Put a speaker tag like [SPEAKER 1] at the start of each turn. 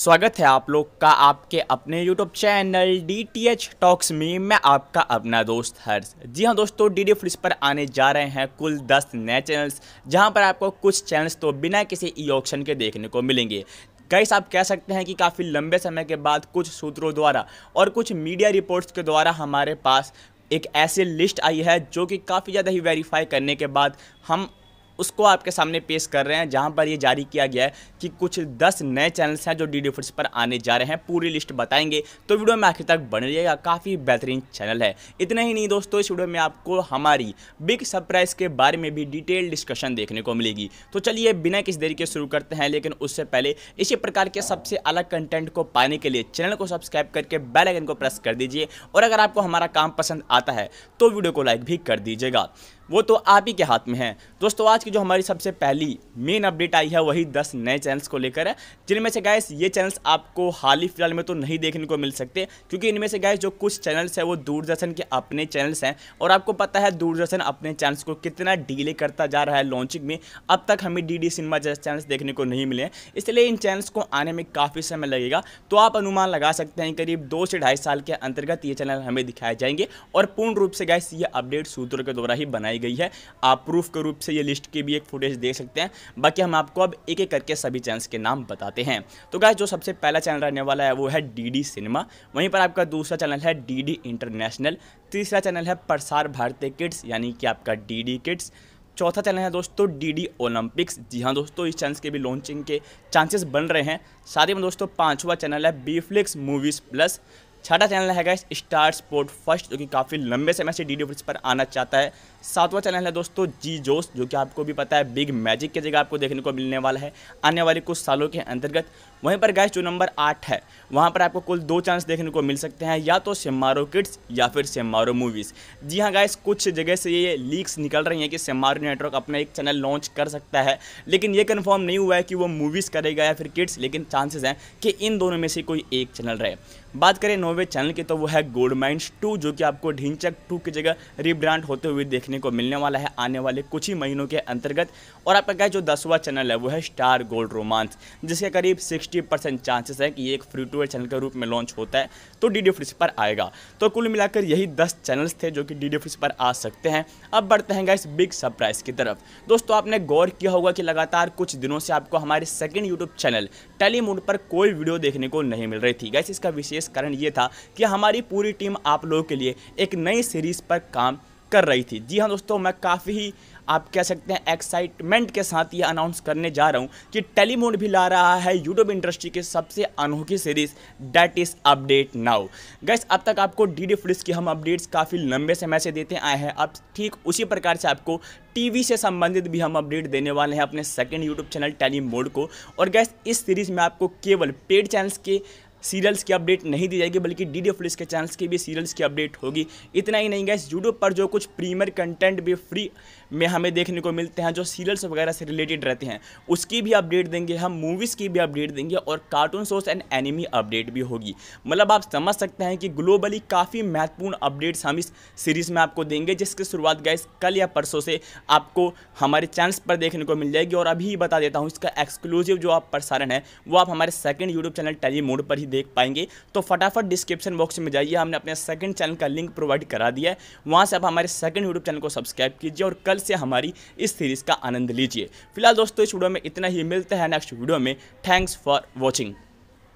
[SPEAKER 1] स्वागत है आप लोग का आपके अपने YouTube channel D T H talks में मैं आपका अपना दोस्त हर्ष जी हाँ दोस्तों डी डी फ्लिस पर आने जा रहे हैं कुल 10 नए चैनल्स जहाँ पर आपको कुछ चैनल्स तो बिना किसी ई ऑप्शन के देखने को मिलेंगे कई आप कह सकते हैं कि काफ़ी लंबे समय के बाद कुछ सूत्रों द्वारा और कुछ मीडिया रिपोर्ट्स के द्वारा हमारे पास एक ऐसी लिस्ट आई है जो कि काफ़ी ज़्यादा ही वेरीफाई करने के बाद हम उसको आपके सामने पेश कर रहे हैं जहाँ पर ये जारी किया गया है कि कुछ दस नए चैनल्स हैं जो डी डी पर आने जा रहे हैं पूरी लिस्ट बताएंगे तो वीडियो में आखिर तक बन रहिएगा काफ़ी बेहतरीन चैनल है इतना ही नहीं दोस्तों इस वीडियो में आपको हमारी बिग सरप्राइज के बारे में भी डिटेल डिस्कशन देखने को मिलेगी तो चलिए बिना किसी देरी के शुरू करते हैं लेकिन उससे पहले इसी प्रकार के सबसे अलग कंटेंट को पाने के लिए चैनल को सब्सक्राइब करके बेल आइकन को प्रेस कर दीजिए और अगर आपको हमारा काम पसंद आता है तो वीडियो को लाइक भी कर दीजिएगा वो तो आप ही के हाथ में है दोस्तों आज की जो हमारी सबसे पहली मेन अपडेट आई है वही दस नए चैनल्स को लेकर है जिनमें से गैस ये चैनल्स आपको हाल ही फिलहाल में तो नहीं देखने को मिल सकते क्योंकि इनमें से गैस जो कुछ चैनल्स हैं वो दूरदर्शन के अपने चैनल्स हैं और आपको पता है दूरदर्शन अपने चैनल्स को कितना डिले करता जा रहा है लॉन्चिंग में अब तक हमें डी डी सिनेमा जैसे चैनल्स देखने को नहीं मिले इसलिए इन चैनल्स को आने में काफ़ी समय लगेगा तो आप अनुमान लगा सकते हैं करीब दो से ढाई साल के अंतर्गत ये चैनल हमें दिखाए जाएंगे और पूर्ण रूप से गैस ये अपडेट सूत्रों के द्वारा ही बनाई बनाई गई है आप प्रूफ के रूप से ये लिस्ट की भी एक फुटेज देख सकते हैं बाकी हम आपको अब एक एक करके सभी चैनल्स के नाम बताते हैं तो गाय जो सबसे पहला चैनल रहने वाला है वो है डी सिनेमा वहीं पर आपका दूसरा चैनल है डी इंटरनेशनल तीसरा चैनल है प्रसार भारती किड्स यानी कि आपका डी किड्स चौथा चैनल है दोस्तों डीडी ओलंपिक्स जी हाँ दोस्तों इस चैनल के भी लॉन्चिंग के चांसेस बन रहे हैं साथ ही में दोस्तों पांचवा चैनल है बी फ्लिक्स मूवीज़ प्लस छठा चैनल है गाइस स्टार स्पोर्ट फर्स्ट जो कि काफ़ी लंबे समय से डी डी पर आना चाहता है सातवां चैनल है दोस्तों जी जोश जो कि आपको भी पता है बिग मैजिक की जगह आपको देखने को मिलने वाला है आने वाले कुछ सालों के अंतर्गत वहीं पर गैस जो नंबर आठ है वहाँ पर आपको कुल दो चांस देखने को मिल सकते हैं या तो सेमारो किड्स या फिर सेमारो मूवीज़ जी हाँ गैस कुछ जगह से ये लीक्स निकल रही हैं कि सेमारो नेटवर्क अपना एक चैनल लॉन्च कर सकता है लेकिन ये कन्फर्म नहीं हुआ है कि वो मूवीज़ करेगा या फिर किड्स लेकिन चांसेस हैं कि इन दोनों में से कोई एक चैनल रहे बात करें नोवे हुए चैनल की तो वो है गोल्ड माइंस टू जो कि आपको ढींचक टू की जगह रिब्रांड होते हुए देखने को मिलने वाला है आने वाले कुछ ही महीनों के अंतर्गत और आपका क्या जो दसवा चैनल है वो है स्टार गोल्ड रोमांस जिसके करीब सिक्सटी परसेंट चांसेस है कि ये एक फ्री टू एयर चैनल के रूप में लॉन्च होता है तो डी डी फ्रिज पर आएगा तो कुल मिलाकर यही दस चैनल्स थे जो कि डी डी फ्रिज पर आ सकते हैं अब बढ़ते हैं इस बिग सरप्राइज की तरफ दोस्तों आपने गौर किया होगा कि लगातार कुछ दिनों से आपको हमारे सेकेंड यूट्यूब चैनल टेलीमूड पर कोई वीडियो देखने को नहीं मिल रही थी गैस इसका विशेष कारण ये था कि हमारी पूरी टीम आप लोगों के लिए एक नई सीरीज़ पर काम कर रही थी जी हाँ दोस्तों मैं काफ़ी ही आप कह सकते हैं एक्साइटमेंट के साथ ये अनाउंस करने जा रहा हूँ कि टेलीमोड भी ला रहा है यूट्यूब इंडस्ट्री के सबसे अनोखी series that is update now guys अब तक आपको डी डी फ्लिक्स की हम अपडेट्स काफ़ी लंबे समय से देते आए हैं अब ठीक उसी प्रकार से आपको टीवी से संबंधित भी हम अपडेट देने वाले हैं अपने सेकेंड यूट्यूब चैनल टेलीमोड को और गैस इस सीरीज़ में आपको केवल पेड चैनल्स के सीरियल्स की अपडेट नहीं दी जाएगी बल्कि डी डी पुलिस के चैनल्स की भी सीरियल्स की अपडेट होगी इतना ही नहीं गैस यूट्यूब पर जो कुछ प्रीमियर कंटेंट भी फ्री में हमें देखने को मिलते हैं जो सीरियल्स वगैरह से रिलेटेड रहते हैं उसकी भी अपडेट देंगे हम मूवीज़ की भी अपडेट देंगे और cartoon shows and anime update भी होगी मतलब आप समझ सकते हैं कि ग्लोबली काफ़ी महत्वपूर्ण अपडेट्स हम इस सीरीज़ में आपको देंगे जिसकी शुरुआत गैस कल या परसों से आपको हमारे चैनल्स पर देखने को मिल जाएगी और अभी बता देता हूँ इसका एक्सक्लूसिव जो आप प्रसारण है वो आप हमारे सेकेंड यूट्यूब चैनल टेली मोड पर ही देख पाएंगे तो फटाफट डिस्क्रिप्शन बॉक्स में जाइए हमने अपने सेकंड चैनल का लिंक प्रोवाइड करा दिया है वहाँ से आप हमारे सेकंड यूट्यूब चैनल को सब्सक्राइब कीजिए और कल से हमारी इस सीरीज़ का आनंद लीजिए फिलहाल दोस्तों इस वीडियो में इतना ही मिलते हैं नेक्स्ट वीडियो में थैंक्स फॉर वॉचिंग